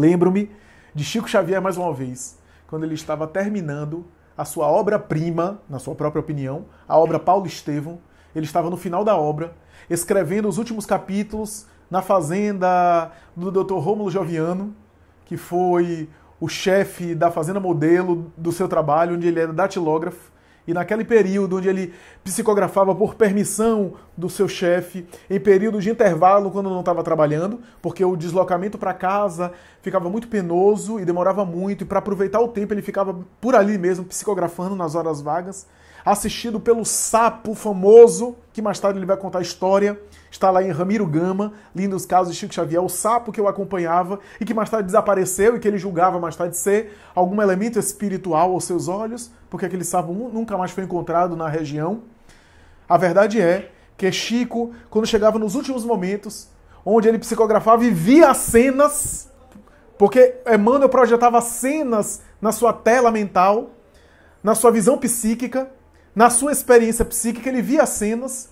Lembro-me de Chico Xavier mais uma vez, quando ele estava terminando a sua obra-prima, na sua própria opinião, a obra Paulo Estevam. Ele estava no final da obra, escrevendo os últimos capítulos na fazenda do Dr. Rômulo Joviano, que foi o chefe da fazenda modelo do seu trabalho, onde ele era datilógrafo e naquele período onde ele psicografava por permissão do seu chefe, em período de intervalo quando não estava trabalhando, porque o deslocamento para casa ficava muito penoso e demorava muito, e para aproveitar o tempo ele ficava por ali mesmo psicografando nas horas vagas assistido pelo sapo famoso, que mais tarde ele vai contar a história. Está lá em Ramiro Gama, lindo os casos de Chico Xavier, o sapo que eu acompanhava e que mais tarde desapareceu e que ele julgava mais tarde ser algum elemento espiritual aos seus olhos, porque aquele sapo nunca mais foi encontrado na região. A verdade é que Chico, quando chegava nos últimos momentos, onde ele psicografava e via cenas, porque Emmanuel projetava cenas na sua tela mental, na sua visão psíquica, na sua experiência psíquica, ele via cenas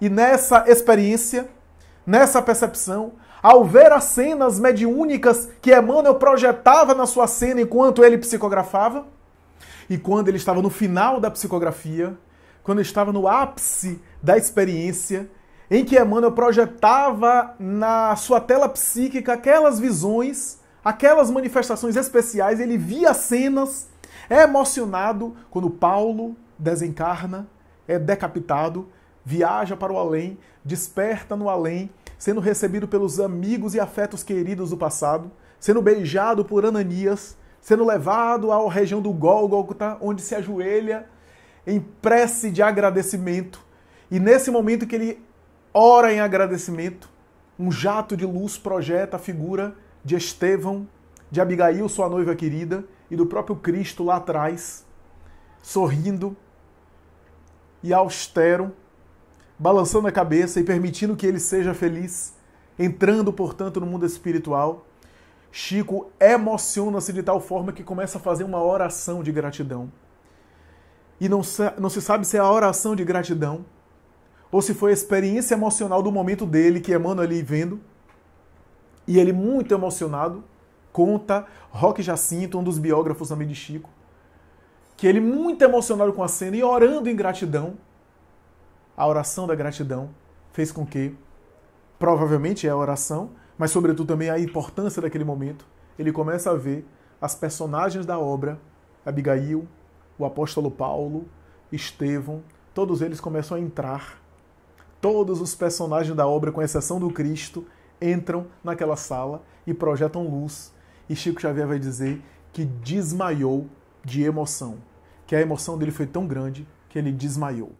e nessa experiência, nessa percepção, ao ver as cenas mediúnicas que Emmanuel projetava na sua cena enquanto ele psicografava, e quando ele estava no final da psicografia, quando estava no ápice da experiência, em que Emmanuel projetava na sua tela psíquica aquelas visões, aquelas manifestações especiais, ele via cenas emocionado quando Paulo, desencarna, é decapitado, viaja para o além, desperta no além, sendo recebido pelos amigos e afetos queridos do passado, sendo beijado por Ananias, sendo levado à região do Gólgota, onde se ajoelha em prece de agradecimento. E nesse momento que ele ora em agradecimento, um jato de luz projeta a figura de Estevão, de Abigail, sua noiva querida, e do próprio Cristo lá atrás, sorrindo e austero, balançando a cabeça e permitindo que ele seja feliz, entrando, portanto, no mundo espiritual, Chico emociona-se de tal forma que começa a fazer uma oração de gratidão. E não se, não se sabe se é a oração de gratidão ou se foi a experiência emocional do momento dele que Emmanuel ali vendo. E ele, muito emocionado, conta Roque Jacinto, um dos biógrafos também de Chico, que ele muito emocionado com a cena e orando em gratidão, a oração da gratidão fez com que, provavelmente é a oração, mas sobretudo também a importância daquele momento, ele começa a ver as personagens da obra, Abigail, o apóstolo Paulo, Estevão, todos eles começam a entrar. Todos os personagens da obra, com exceção do Cristo, entram naquela sala e projetam luz. E Chico Xavier vai dizer que desmaiou de emoção que a emoção dele foi tão grande que ele desmaiou.